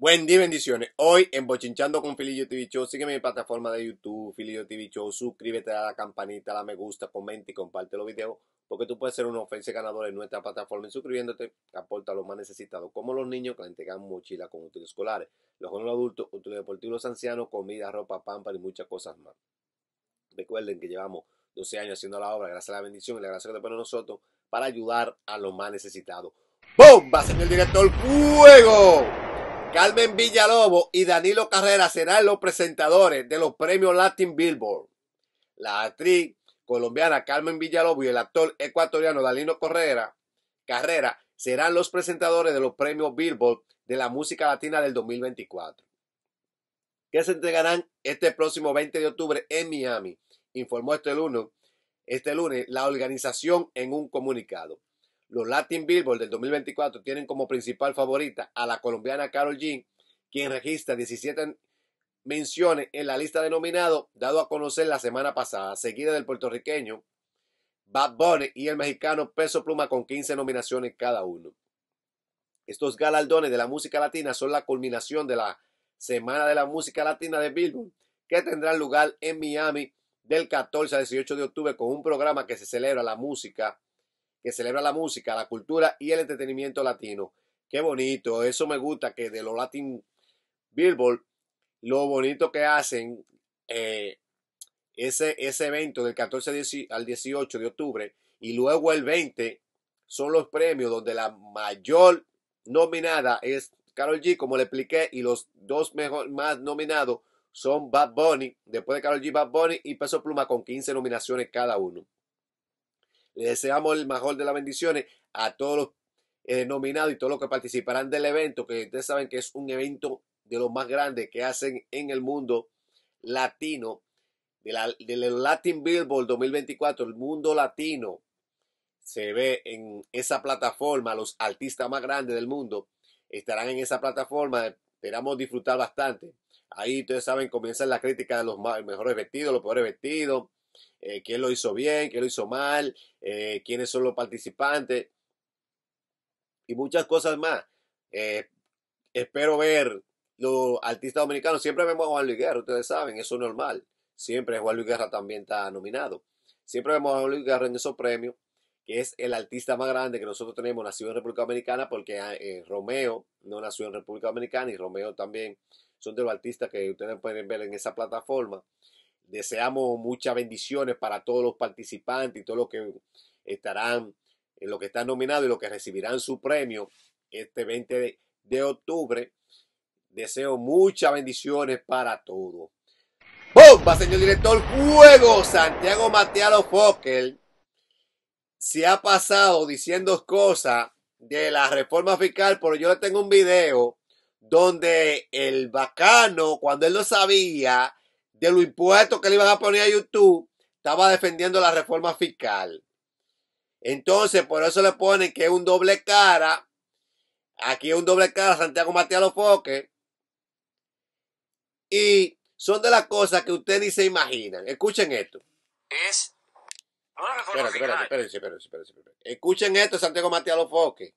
Buen día bendiciones. Hoy en Bochinchando con Filillo TV Show, sígueme en mi plataforma de YouTube, Filillo TV Show, suscríbete, a la campanita, la me gusta, comenta y comparte los videos, porque tú puedes ser una ofensa ganadora en nuestra plataforma y suscribiéndote, aporta a los más necesitados, como los niños que le entregan mochilas con útiles escolares, los jóvenes adultos, útiles deportivos ancianos, comida, ropa, pampa y muchas cosas más. Recuerden que llevamos 12 años haciendo la obra, gracias a la bendición y la gracia que te a nosotros para ayudar a los más necesitados. ¡Bombas en el director! juego! Carmen Villalobo y Danilo Carrera serán los presentadores de los premios Latin Billboard. La actriz colombiana Carmen Villalobo y el actor ecuatoriano Danilo Carrera serán los presentadores de los premios Billboard de la música latina del 2024, que se entregarán este próximo 20 de octubre en Miami, informó este lunes, este lunes la organización en un comunicado. Los Latin Billboard del 2024 tienen como principal favorita a la colombiana Carol Jean, quien registra 17 menciones en la lista de nominados dado a conocer la semana pasada, seguida del puertorriqueño Bad Bunny y el mexicano Peso Pluma con 15 nominaciones cada uno. Estos galardones de la música latina son la culminación de la Semana de la Música Latina de Billboard, que tendrá lugar en Miami del 14 al 18 de octubre con un programa que se celebra la música que celebra la música, la cultura y el entretenimiento latino. Qué bonito, eso me gusta que de los Latin Billboard, lo bonito que hacen eh, ese, ese evento del 14 al 18 de octubre y luego el 20 son los premios donde la mayor nominada es Carol G, como le expliqué, y los dos mejor, más nominados son Bad Bunny, después de Carol G, Bad Bunny y Peso Pluma con 15 nominaciones cada uno. Les deseamos el mejor de las bendiciones a todos los eh, nominados y todos los que participarán del evento, que ustedes saben que es un evento de los más grandes que hacen en el mundo latino, del Latin Billboard 2024, el mundo latino se ve en esa plataforma, los artistas más grandes del mundo estarán en esa plataforma, esperamos disfrutar bastante. Ahí ustedes saben, comienzan la crítica de los mejores vestidos, los peores vestidos, eh, quién lo hizo bien, quién lo hizo mal, eh, quiénes son los participantes y muchas cosas más. Eh, espero ver los artistas dominicanos. Siempre vemos a Juan Luis Guerra, ustedes saben, eso es normal. Siempre Juan Luis Guerra también está nominado. Siempre vemos a Juan Luis Guerra en esos premios, que es el artista más grande que nosotros tenemos, nacido en República Dominicana, porque ah, Romeo no nació en República Dominicana y Romeo también son de los artistas que ustedes pueden ver en esa plataforma deseamos muchas bendiciones para todos los participantes y todos los que estarán, en los que están nominados y los que recibirán su premio este 20 de, octubre. Deseo muchas bendiciones para todos. ¡Bomba, señor director! ¡Juego! Santiago Mateo Fokker se ha pasado diciendo cosas de la reforma fiscal, pero yo le tengo un video donde el bacano, cuando él lo sabía, de los impuestos que le iban a poner a YouTube, estaba defendiendo la reforma fiscal. Entonces, por eso le ponen que es un doble cara. Aquí es un doble cara, Santiago Matías Lofoque. Y son de las cosas que ustedes ni se imaginan. Escuchen esto. Es una espérense, Escuchen esto, Santiago Matías Lofoque.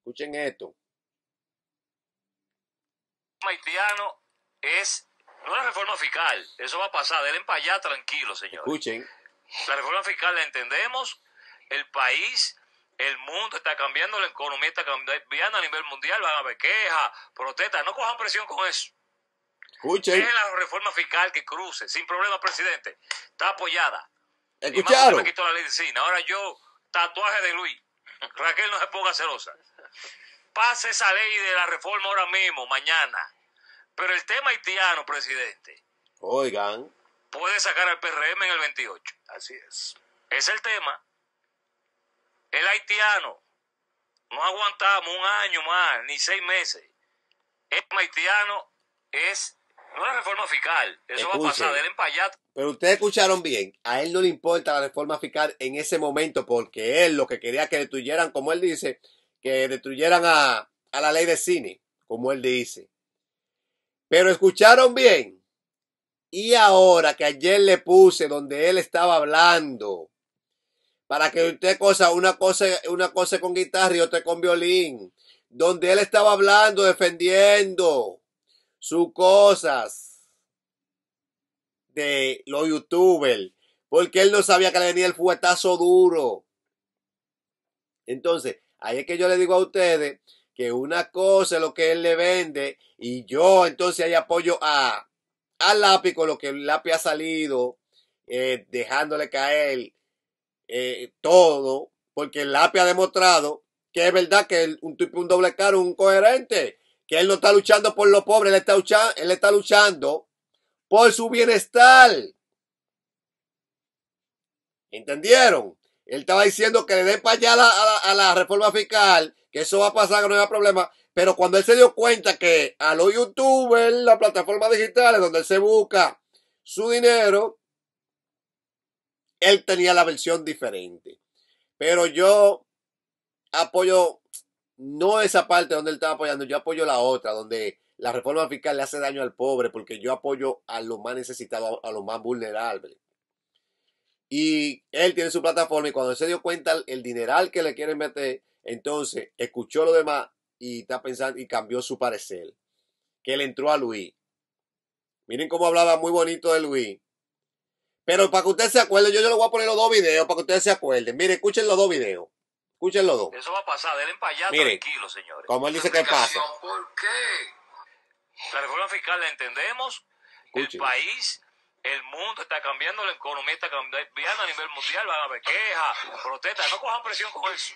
Escuchen esto. Haitiano es no la reforma fiscal, eso va a pasar, denle para allá tranquilo, señor. Escuchen. La reforma fiscal la entendemos, el país, el mundo está cambiando, la economía está cambiando a nivel mundial, van a haber quejas, protestas, no cojan presión con eso. Escuchen. Dejen la reforma fiscal que cruce, sin problema, presidente. Está apoyada. Escucharon. la de Ahora yo, tatuaje de Luis. Raquel no se ponga celosa. Pase esa ley de la reforma ahora mismo, mañana. Pero el tema haitiano, presidente. Oigan. Puede sacar al PRM en el 28. Así es. Es el tema. El haitiano. No aguantamos un año más, ni seis meses. El haitiano es una reforma fiscal. Eso va a pasar Pero ustedes escucharon bien. A él no le importa la reforma fiscal en ese momento porque él lo que quería que destruyeran, como él dice, que destruyeran a, a la ley de cine, como él dice. Pero escucharon bien. Y ahora que ayer le puse donde él estaba hablando, para que usted cosa, una cosa, una cosa con guitarra y otra con violín, donde él estaba hablando, defendiendo sus cosas de los youtubers, porque él no sabía que le venía el fuetazo duro. Entonces, ahí es que yo le digo a ustedes que una cosa es lo que él le vende y yo entonces ahí apoyo a al lápiz con lo que el ha salido, eh, dejándole caer eh, todo, porque el lápiz ha demostrado que es verdad que un tipo, un doble caro, un coherente, que él no está luchando por los pobres, él está, está luchando por su bienestar. ¿Entendieron? Él estaba diciendo que le dé para allá a la reforma fiscal que eso va a pasar, que no hay problema. Pero cuando él se dio cuenta que a los youtubers, las plataformas digitales donde él se busca su dinero, él tenía la versión diferente. Pero yo apoyo no esa parte donde él estaba apoyando, yo apoyo la otra, donde la reforma fiscal le hace daño al pobre, porque yo apoyo a los más necesitados, a los más vulnerables. Y él tiene su plataforma y cuando él se dio cuenta el dineral que le quieren meter, entonces, escuchó lo demás y está pensando y cambió su parecer. Que le entró a Luis. Miren cómo hablaba muy bonito de Luis. Pero para que ustedes se acuerden yo, yo le voy a poner los dos videos para que ustedes se acuerden. miren, escuchen los dos videos. Escuchen los dos. Eso va a pasar, denle para allá tranquilo, señores. Como él dice que pasa. ¿Por qué? La reforma fiscal la entendemos. El país el mundo está cambiando, la economía está cambiando a nivel mundial, va a haber quejas, protestas, no cojan presión con eso.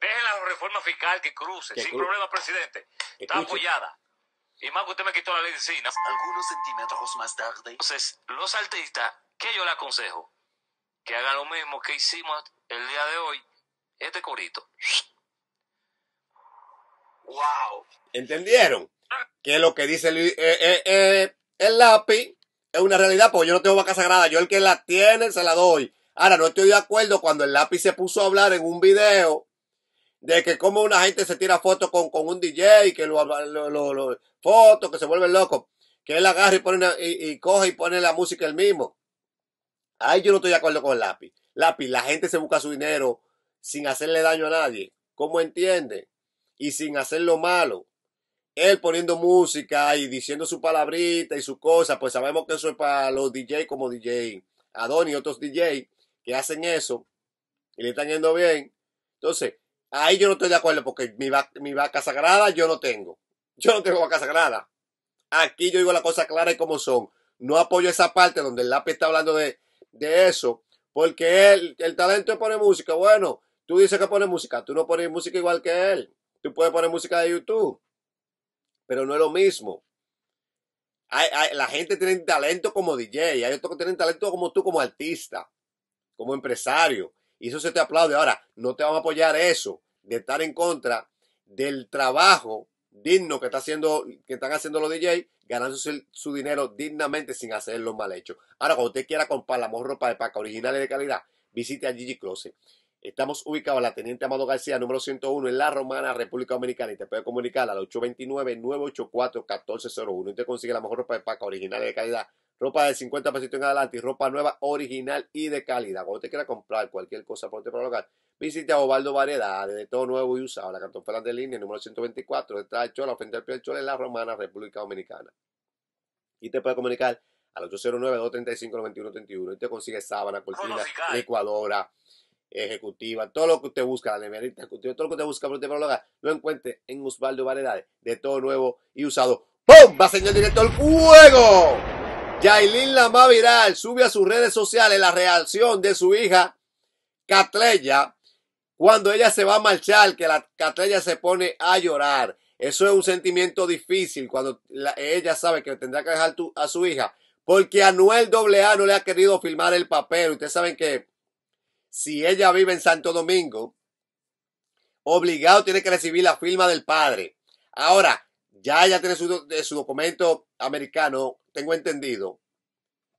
Dejen la reforma fiscal que cruce, sin problema, presidente. Está apoyada. Y más que usted me quitó la ley Algunos centímetros más tarde. Entonces, los artistas, ¿qué yo le aconsejo? Que hagan lo mismo que hicimos el día de hoy, este corito. ¡Wow! ¿Entendieron? Que lo que dice el, eh, eh, eh, el lápiz es una realidad, porque yo no tengo vaca sagrada. Yo el que la tiene, se la doy. Ahora, no estoy de acuerdo cuando el lápiz se puso a hablar en un video de que como una gente se tira fotos con, un DJ que lo, lo, fotos, que se vuelven locos, que él agarra y pone y, coge y pone la música él mismo. Ahí yo no estoy de acuerdo con el lápiz. Lápiz, la gente se busca su dinero sin hacerle daño a nadie. ¿Cómo entiende? Y sin hacerlo malo. Él poniendo música y diciendo su palabrita y su cosa, pues sabemos que eso es para los DJ como DJ Adon y otros DJ que hacen eso y le están yendo bien. Entonces, Ahí yo no estoy de acuerdo porque mi, vaca sagrada yo no tengo. Yo no tengo vaca sagrada. Aquí yo digo las cosas clara y como son. No apoyo esa parte donde el lápiz está hablando de, eso. Porque él, el talento es poner música. Bueno, tú dices que pones música. Tú no pones música igual que él. Tú puedes poner música de YouTube. Pero no es lo mismo. Hay, la gente tiene talento como DJ. Hay otros que tienen talento como tú, como artista, como empresario. Y eso se te aplaude. Ahora, no te vamos a apoyar eso de estar en contra del trabajo digno que, está haciendo, que están haciendo los DJ, ganándose su, dinero dignamente sin hacerlo mal hecho. Ahora, cuando usted quiera comprar la mejor ropa de paca original de calidad, visite a Gigi Closet. Estamos ubicados en la Teniente Amado García, número 101, en La Romana, República Dominicana. Y te puede comunicar al 829-984-1401. Y te consigue la mejor ropa de paca original de calidad ropa de 50 en adelante y ropa nueva, original y de calidad. Cuando te quiera comprar cualquier cosa por para local, visite a Osvaldo Variedades, de todo nuevo y usado. La cartón de línea número 124, detrás de Chola, frente al pie del Chola, en La Romana, República Dominicana. Y te puede comunicar al 809-235-9131 y te consigue sábana, cortina, ecuadora, ejecutiva, todo lo que usted busca, la neverita todo lo que te busca por hogar. lo encuentre en Osvaldo Variedades, de todo nuevo y usado. ¡Bomba, señor director! ¡Fuego! Yailin Lama Viral sube a sus redes sociales la reacción de su hija catrella cuando ella se va a marchar, que la Catleya se pone a llorar. Eso es un sentimiento difícil cuando ella sabe que tendrá que dejar a su hija, porque Anuel AA no le ha querido filmar el papel. Ustedes saben que si ella vive en Santo Domingo, obligado tiene que recibir la firma del padre. Ahora, ya ella tiene su documento americano tengo entendido.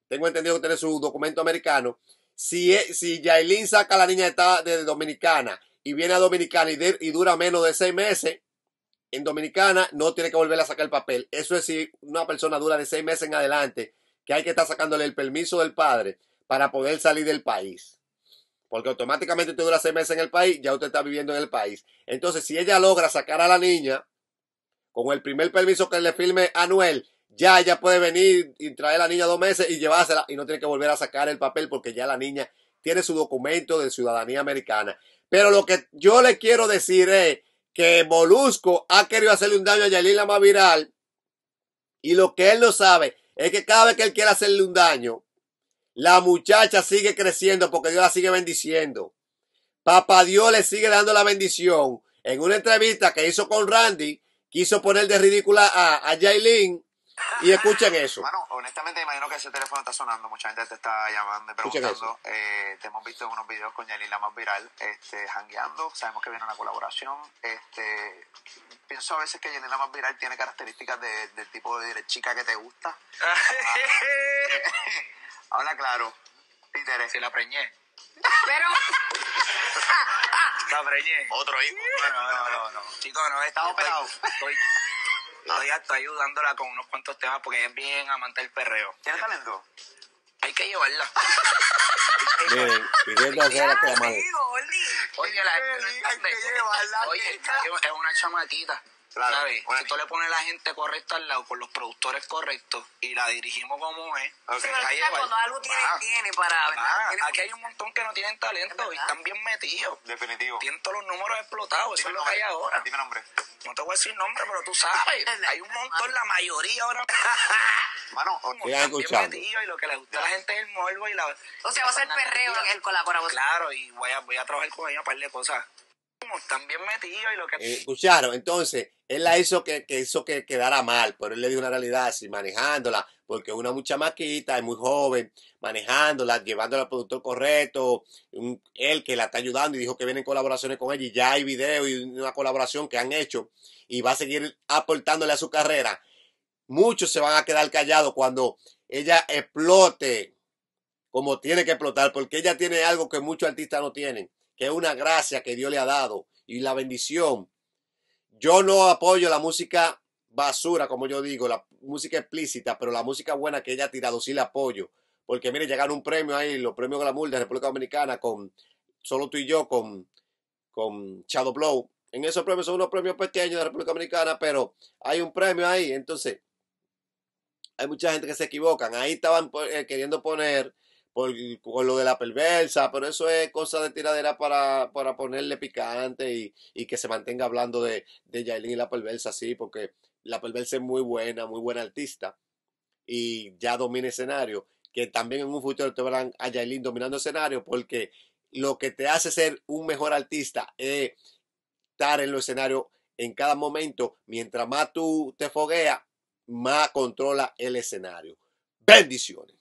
Tengo entendido que tiene su documento americano. Si, si Yailin saca a la niña de, Dominicana y viene a Dominicana y, dura menos de seis meses, en Dominicana no tiene que volver a sacar el papel. Eso es si una persona dura de seis meses en adelante, que hay que estar sacándole el permiso del padre para poder salir del país. Porque automáticamente usted dura seis meses en el país, ya usted está viviendo en el país. Entonces, si ella logra sacar a la niña con el primer permiso que le firme Anuel, ya ella puede venir y traer a la niña dos meses y llevársela y no tiene que volver a sacar el papel porque ya la niña tiene su documento de ciudadanía americana. Pero lo que yo le quiero decir es que Molusco ha querido hacerle un daño a Yalila más viral y lo que él no sabe es que cada vez que él quiere hacerle un daño, la muchacha sigue creciendo porque Dios la sigue bendiciendo. Papá Dios le sigue dando la bendición. En una entrevista que hizo con Randy, quiso poner de ridícula a, a Y escuchen eso. Bueno, honestamente, imagino que ese teléfono está sonando. Mucha gente te está llamando y preguntando. Eh, te hemos visto en unos videos con Yelila más viral, este, jangueando. Sabemos que viene una colaboración. Este, pienso a veces que Yelila más viral tiene características de, del tipo de chica que te gusta. Habla claro. Peter. Si la preñé. Pero. La preñé. Otro hijo. Bueno, no, no, Chicos, no, he estado pelado. Estoy Todavía estoy ayudándola con unos cuantos temas porque es bien amante del perreo. ¿Tiene talento? Hay que llevarla. Miren, pidiendo hacer la Oye, la, hay que llevarla. Oye, es una chamatita. Claro, ¿sabes? Si tú le pones la gente correcta al lado, con los productores correctos, y la dirigimos como es. Sí, pues, cuando algo tiene, ah, tiene para... Ah, aquí hay un montón que no tienen talento y están bien metidos. Definitivo. Tienen todos los números explotados, eso es lo que hay ahora. Dime nombre. No te voy a decir nombre, pero tú sabes. hay un montón, la mayoría ahora... Mano, están bien metidos y lo que le gusta a la gente es el morbo y la... O sea, va a ser perreo el colaborador. Claro, y voy a, voy a trabajar con ella para par de cosas y lo eh, escucharon, entonces, él la hizo que, hizo que quedara mal, pero él le dio una realidad así, manejándola, porque una mucha maquita, es muy joven, manejándola, llevándola al productor correcto, él que la está ayudando y dijo que vienen colaboraciones con ella y ya hay video y una colaboración que han hecho y va a seguir aportándole a su carrera. Muchos se van a quedar callados cuando ella explote como tiene que explotar, porque ella tiene algo que muchos artistas no tienen que es una gracia que Dios le ha dado y la bendición. Yo no apoyo la música basura, como yo digo, la música explícita, pero la música buena que ella ha tirado sí la apoyo. Porque mire, llegaron un premio ahí, los premios de la Glamour de República Dominicana con Solo tú y yo, con, con Shadow Blow. En esos premios son unos premios pequeños de República Dominicana, pero hay un premio ahí. Entonces, hay mucha gente que se equivocan. Ahí estaban pues, eh, queriendo poner con lo de la perversa, pero eso es cosa de tiradera para, ponerle picante y, que se mantenga hablando de, de y la perversa, sí, porque la perversa es muy buena, muy buena artista y ya domina escenario, que también en un futuro te verán a Jailin dominando escenario porque lo que te hace ser un mejor artista es estar en los escenarios en cada momento, mientras más tú te fogueas, más controla el escenario. Bendiciones.